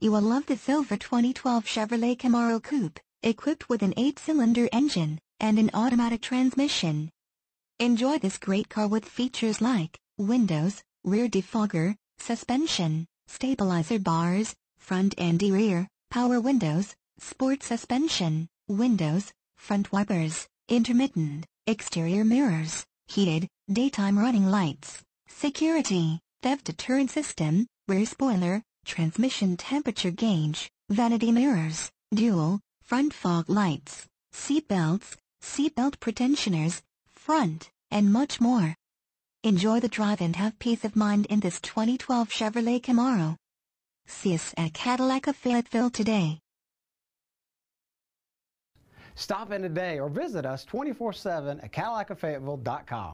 you will love the silver 2012 Chevrolet Camaro Coupe, equipped with an 8-cylinder engine and an automatic transmission. Enjoy this great car with features like windows, rear defogger, suspension, stabilizer bars, front and rear, power windows, sport suspension, windows, front wipers, intermittent, exterior mirrors, heated, daytime running lights, security, theft deterrent system, rear spoiler, transmission temperature gauge, vanity mirrors, dual, front fog lights, seat belts, seat belt pretensioners, front, and much more. Enjoy the drive and have peace of mind in this 2012 Chevrolet Camaro. See us at Cadillac of Fayetteville today. Stop in today or visit us 24-7 at CadillacOfFayetteville.com.